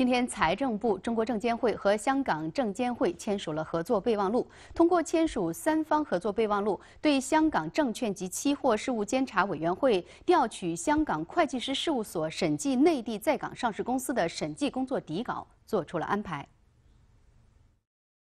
今天，财政部、中国证监会和香港证监会签署了合作备忘录。通过签署三方合作备忘录，对香港证券及期货事务监察委员会调取香港会计师事务所审计内地在港上市公司的审计工作底稿做出了安排。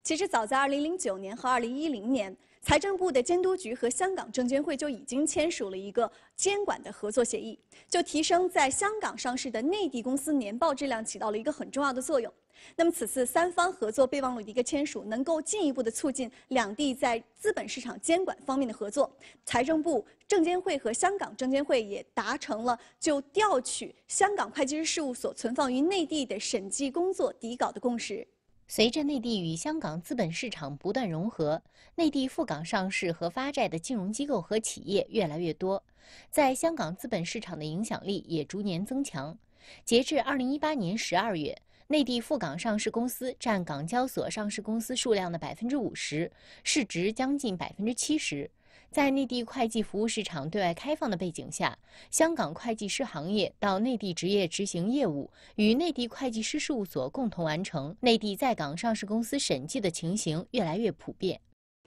其实早在2009年和2010年，财政部的监督局和香港证监会就已经签署了一个监管的合作协议，就提升在香港上市的内地公司年报质量起到了一个很重要的作用。那么此次三方合作备忘录的一个签署，能够进一步的促进两地在资本市场监管方面的合作。财政部、证监会和香港证监会也达成了就调取香港会计师事务所存放于内地的审计工作底稿的共识。随着内地与香港资本市场不断融合，内地赴港上市和发债的金融机构和企业越来越多，在香港资本市场的影响力也逐年增强。截至2018年12月，内地赴港上市公司占港交所上市公司数量的50%，市值将近70%。在内地会计服务市场对外开放的背景下，香港会计师行业到内地执业执行业务，与内地会计师事务所共同完成内地在港上市公司审计的情形越来越普遍。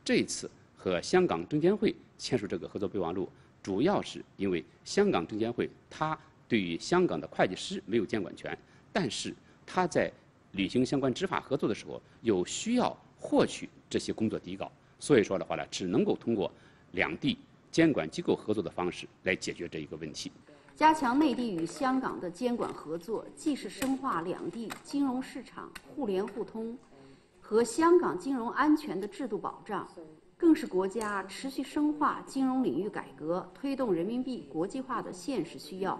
这一次和香港证监会签署这个合作备忘录，主要是因为香港证监会它对于香港的会计师没有监管权，但是它在履行相关执法合作的时候有需要获取这些工作底稿，所以说的话呢，只能够通过。两地监管机构合作的方式来解决这一个问题。加强内地与香港的监管合作，既是深化两地金融市场互联互通和香港金融安全的制度保障，更是国家持续深化金融领域改革、推动人民币国际化的现实需要。